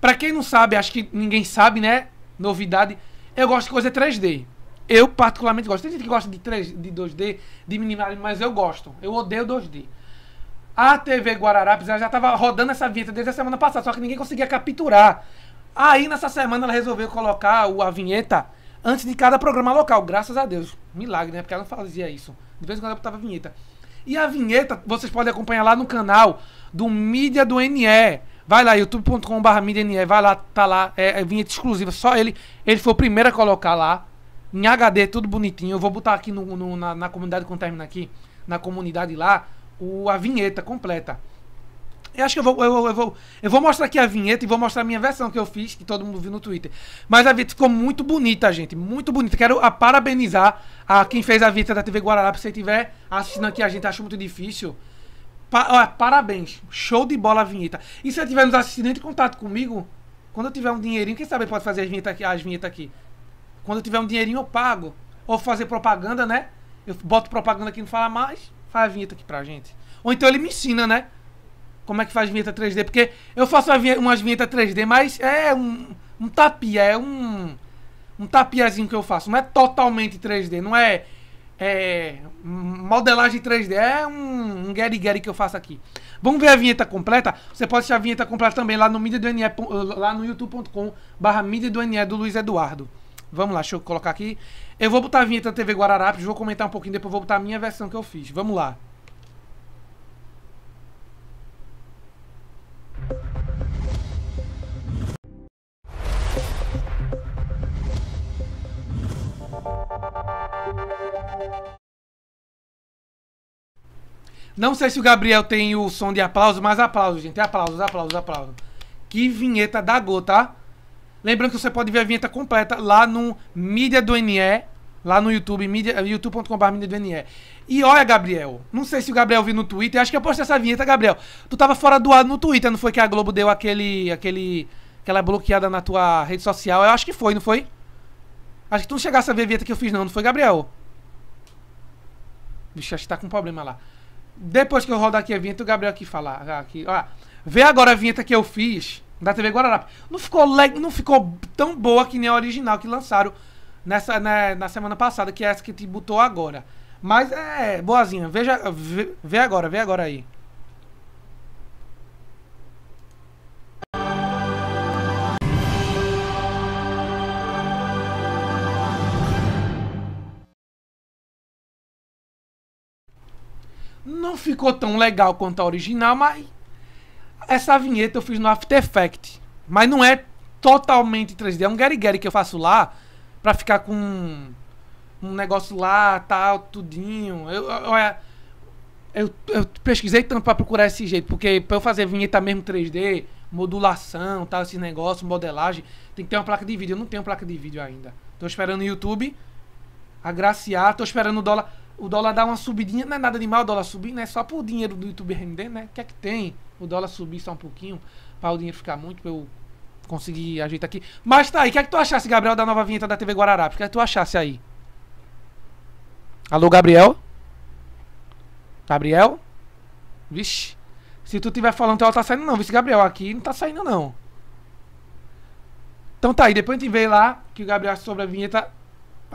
Para quem não sabe, acho que ninguém sabe, né? Novidade. Eu gosto de coisa 3D. Eu particularmente gosto. Tem gente que gosta de 3, de 2D, de minimalismo, mas eu gosto. Eu odeio 2D. A TV Guararapes já estava rodando essa vinheta desde a semana passada, só que ninguém conseguia capturar. Aí nessa semana ela resolveu colocar a vinheta antes de cada programa local, graças a Deus. Milagre, né? Porque ela não fazia isso. De vez em quando ela botava a vinheta. E a vinheta vocês podem acompanhar lá no canal do Mídia do NE. Vai lá, youtube.com.br vai lá, tá lá, é, é, vinheta exclusiva, só ele. Ele foi o primeiro a colocar lá, em HD, tudo bonitinho. Eu vou botar aqui no, no na, na, comunidade, quando terminar aqui, na comunidade lá, o, a vinheta completa. Eu acho que eu vou, eu, eu, vou, eu vou mostrar aqui a vinheta e vou mostrar a minha versão que eu fiz, que todo mundo viu no Twitter. Mas a vinheta ficou muito bonita, gente. Muito bonita. Quero a parabenizar a quem fez a vinheta da TV Guarará, Se você estiver assistindo aqui a gente, acho muito difícil. Pa ó, parabéns. Show de bola a vinheta. E se eu tiver nos assistindo, entre em contato comigo. Quando eu tiver um dinheirinho, quem sabe pode fazer as vinhetas aqui. As vinhetas aqui. Quando eu tiver um dinheirinho, eu pago. Ou fazer propaganda, né? Eu boto propaganda aqui não fala mais. Faz a vinheta aqui pra gente. Ou então ele me ensina, né? Como é que faz vinheta 3D. Porque eu faço uma vinheta, umas vinhetas 3D, mas é um, um tapia. É um. Um tapiazinho que eu faço. Não é totalmente 3D. Não é. É. Modelagem 3D. É um um Gary Gary que eu faço aqui. Vamos ver a vinheta completa? Você pode achar a vinheta completa também lá no mídia do NE, eh, lá no youtube.com barra mídia do NE do Luiz Eduardo. Vamos lá, deixa eu colocar aqui. Eu vou botar a vinheta da TV Guararapes, vou comentar um pouquinho, depois vou botar a minha versão que eu fiz. Vamos lá. Não sei se o Gabriel tem o som de aplauso, mas aplauso, gente. Aplausos, aplausos, aplausos. Que vinheta da Go, tá? Lembrando que você pode ver a vinheta completa lá no Mídia do NE, lá no YouTube, eh, youtube.com.br Mídia do NE. E olha, Gabriel, não sei se o Gabriel viu no Twitter, acho que eu postei essa vinheta, Gabriel. Tu tava fora do ar no Twitter, não foi que a Globo deu aquele, aquele, aquela bloqueada na tua rede social? Eu acho que foi, não foi? Acho que tu não chegasse a ver a vinheta que eu fiz não, não foi, Gabriel? Bicho, acho que tá com problema lá. Depois que eu rodar aqui a vinheta, o Gabriel aqui falar. Aqui, ó. Vê agora a vinheta que eu fiz da TV Guararapes. Não ficou, leg não ficou tão boa que nem a original que lançaram nessa, né, na semana passada, que é essa que te botou agora. Mas é boazinha. Veja, vê, vê agora, vê agora aí. Não ficou tão legal quanto a original, mas essa vinheta eu fiz no After Effects. Mas não é totalmente 3D. É um guerigueri que eu faço lá pra ficar com um, negócio lá, tal, tudinho. Eu, olha, eu, é, eu, eu, pesquisei tanto pra procurar esse jeito, porque pra eu fazer vinheta mesmo 3D, modulação, tal, esse negócio, modelagem, tem que ter uma placa de vídeo. Eu não tenho placa de vídeo ainda. Tô esperando o YouTube agraciar, tô esperando o dólar. O dólar dá uma subidinha, não é nada de mal o dólar subir, né? Só pro dinheiro do YouTube render, né? O que é que tem? O dólar subir só um pouquinho, para o dinheiro ficar muito, pra eu conseguir ajeitar aqui. Mas tá aí, o que é que tu achasse, Gabriel, da nova vinheta da TV Guararapes? O que é que tu achasse aí? Alô, Gabriel? Gabriel? Vixe. Se tu tiver falando, ela tá saindo não, vixe Gabriel, aqui não tá saindo não. Então tá aí, depois a gente vê lá que o Gabriel sobre a vinheta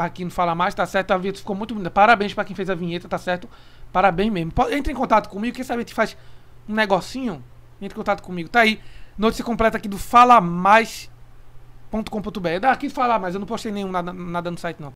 aqui quem não fala mais, tá certo. A vinheta ficou muito bonita. Parabéns pra quem fez a vinheta, tá certo? Parabéns mesmo. Entre em contato comigo, quem sabe a gente faz um negocinho. Entre em contato comigo. Tá aí. Notícia completa aqui do falamais.com.br. É Daqui falar, mas eu não postei nenhum nada, nada no site, não.